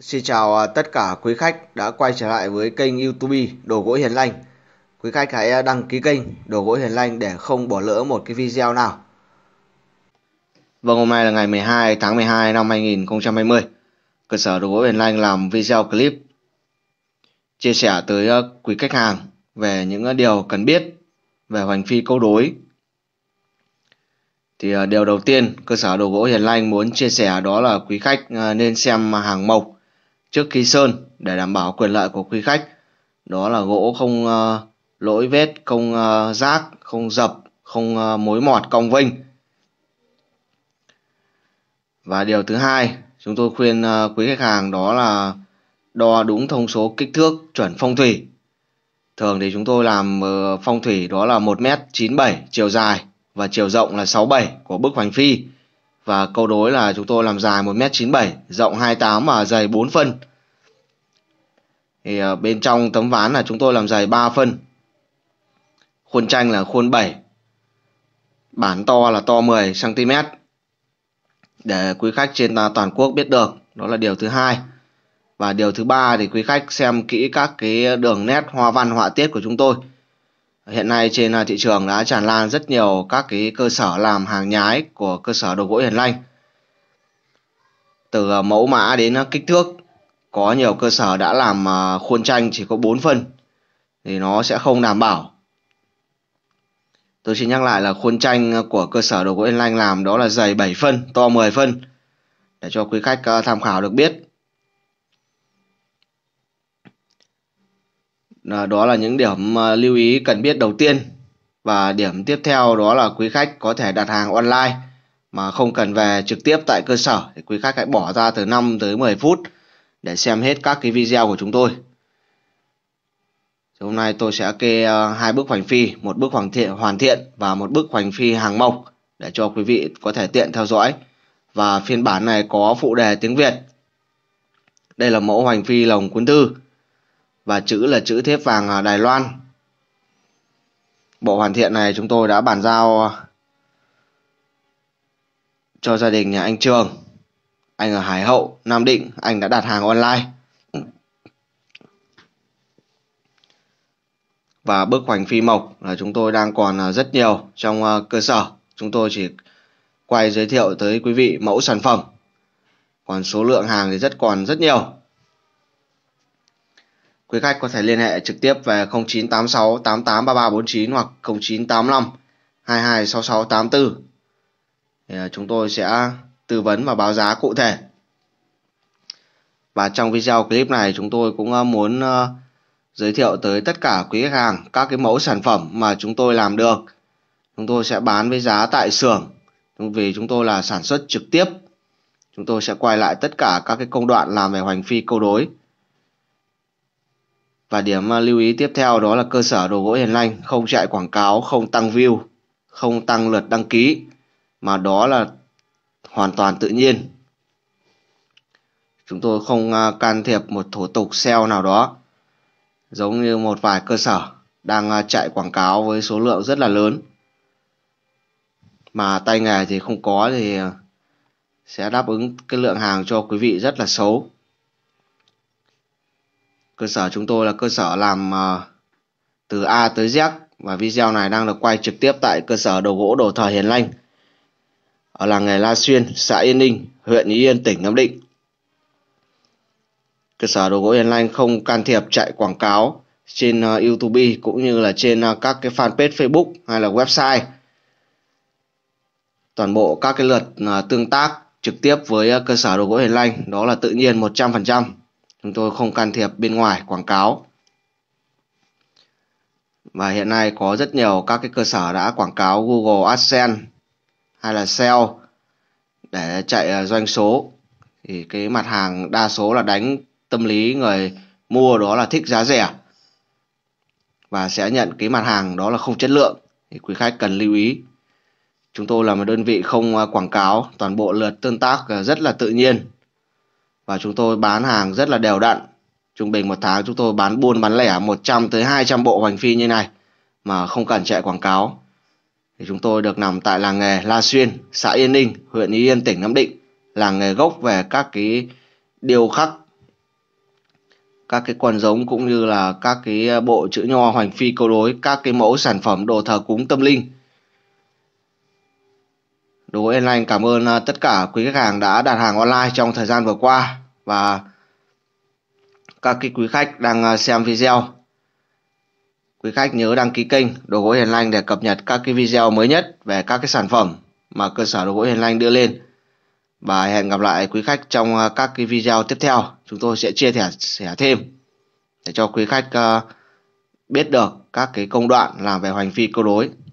Xin chào à, tất cả quý khách đã quay trở lại với kênh YouTube Đồ gỗ Hiền Lành. Quý khách hãy à, đăng ký kênh Đồ gỗ Hiền Lành để không bỏ lỡ một cái video nào. Vâng, hôm nay là ngày 12 tháng 12 năm 2020. Cơ sở Đồ gỗ Hiền Lành làm video clip chia sẻ tới à, quý khách hàng về những điều cần biết về hoành phi câu đối. Thì điều đầu tiên cơ sở Đồ gỗ Hiền Lành muốn chia sẻ đó là quý khách nên xem hàng mộc trước khi sơn để đảm bảo quyền lợi của quý khách. Đó là gỗ không uh, lỗi vết, không uh, rác, không dập, không uh, mối mọt cong vinh Và điều thứ hai, chúng tôi khuyên uh, quý khách hàng đó là đo đúng thông số kích thước chuẩn phong thủy. Thường thì chúng tôi làm uh, phong thủy đó là 1m97 chiều dài và chiều rộng là 67 của bức hoành phi và câu đối là chúng tôi làm dài 1m97, rộng 28 và dày 4 phân. Thì ờ, bên trong tấm ván là chúng tôi làm dày 3 phân. Khuôn tranh là khuôn 7. Bản to là to 10 cm. Để quý khách trên toàn quốc biết được, đó là điều thứ hai. Và điều thứ ba thì quý khách xem kỹ các cái đường nét hoa văn họa tiết của chúng tôi hiện nay trên à, thị trường đã tràn lan rất nhiều các cái cơ sở làm hàng nhái của cơ sở đồ gỗ Hiền Lành từ à, mẫu mã đến à, kích thước có nhiều cơ sở đã làm khuôn tranh chỉ có 4 phân thì nó sẽ không đảm bảo tôi xin nhắc lại là khuôn tranh của cơ sở đồ gỗ Yên Lanh làm đó là dày 7 phân to 10 phân để cho quý khách tham khảo được biết Ờ, đó là những điểm ờ, lưu ý cần biết đầu tiên và điểm tiếp theo đó là quý khách có thể đặt hàng online mà không cần về trực tiếp tại cơ sở thì quý khách hãy bỏ ra từ 5 tới 10 phút để xem hết các cái video của chúng tôi. Thì hôm nay tôi sẽ kê ờ, hai bước hoành phi, một bước hoàn thiện hoàn thiện và một bước hoành phi hàng mộc để cho quý vị có thể tiện theo dõi. Và phiên bản này có phụ đề tiếng Việt. Đây là mẫu hoành phi lồng cuốn tư và chữ là chữ thép vàng à, Đài Loan. Bộ hoàn thiện này chúng tôi đã bàn giao à, cho gia đình nhà anh Trường. Anh ở Hải Hậu, Nam Định, anh đã đặt hàng online. Và bức hoành phi mộc là chúng tôi đang còn à, rất nhiều trong cơ sở. Chúng tôi chỉ quay giới thiệu tới quý vị mẫu sản phẩm. Còn số lượng hàng thì rất còn rất nhiều. Quý khách có thể liên hệ trực tiếp về 0986883349 hoặc 0985226684 à, chúng tôi sẽ tư vấn và báo giá cụ thể. Và trong video clip này chúng tôi cũng à, muốn à, giới thiệu tới tất cả quý khách hàng các cái mẫu sản phẩm mà chúng tôi làm được. Chúng tôi sẽ bán với giá tại xưởng vì chúng tôi là sản xuất trực tiếp. Chúng tôi sẽ quay lại tất cả các cái công đoạn làm về hoành phi câu đối và điểm lưu ý tiếp theo đó là cơ sở đồ gỗ hiền lành, không chạy quảng cáo, không tăng view, không tăng lượt đăng ký mà đó là hoàn toàn tự nhiên. Chúng tôi không à, can thiệp một thủ tục SEO nào đó giống như một vài cơ sở đang à, chạy quảng cáo với số lượng rất là lớn mà tay nghề thì không có thì à, sẽ đáp ứng cái lượng hàng cho quý vị rất là xấu cơ sở chúng tôi là cơ sở làm ờ, từ A tới Z và video này đang được quay trực tiếp tại cơ sở đồ gỗ đồ thờ Hiền Lanh ở làng nghề La Xuyên, xã Yên Ninh, huyện Yên, tỉnh Nam Định. Cơ sở đồ gỗ Hiền Lanh không can thiệp chạy quảng cáo trên ờ, YouTube cũng như là trên ờ, các cái fanpage Facebook hay là website. Toàn bộ các cái lượt tương tác trực tiếp với cơ sở đồ gỗ Hiền Lanh đó là tự nhiên 100% chúng tôi không can thiệp bên ngoài quảng cáo và hiện nay có rất nhiều các cái cơ sở đã quảng cáo Google AdSense hay là SEO để chạy à, doanh số thì cái mặt hàng đa số là đánh tâm lý người mua đó là thích giá rẻ và sẽ nhận cái mặt hàng đó là không chất lượng thì quý khách cần lưu ý chúng tôi là một đơn vị không à, quảng cáo toàn bộ lượt tương tác à, rất là tự nhiên và chúng tôi bán hàng rất là đều đặn trung bình một tháng chúng tôi bán buôn bán lẻ 100 tới 200 bộ hoành phi như này mà không cần chạy quảng cáo thì chúng tôi được nằm tại làng nghề La Xuyên xã Yên Ninh huyện Ý Yên tỉnh Nam Định làng nghề gốc về các cái điêu khắc các cái quần giống cũng như là các cái bộ chữ nho hoành phi câu đối các cái mẫu sản phẩm đồ thờ cúng tâm linh Đồ gỗ Airline cảm ơn à, tất cả quý khách hàng đã đặt hàng online trong thời gian vừa qua và các cái quý khách đang à, xem video. Quý khách nhớ đăng ký kênh Đồ gỗ Hiền Lành để cập nhật các cái video mới nhất về các cái sản phẩm mà cơ sở Đồ gỗ Hiền Lành đưa lên. Và hẹn gặp lại quý khách trong à, các cái video tiếp theo. Chúng tôi sẽ chia sẻ thêm để cho quý khách biết được các cái công đoạn làm về hoành phi câu đối.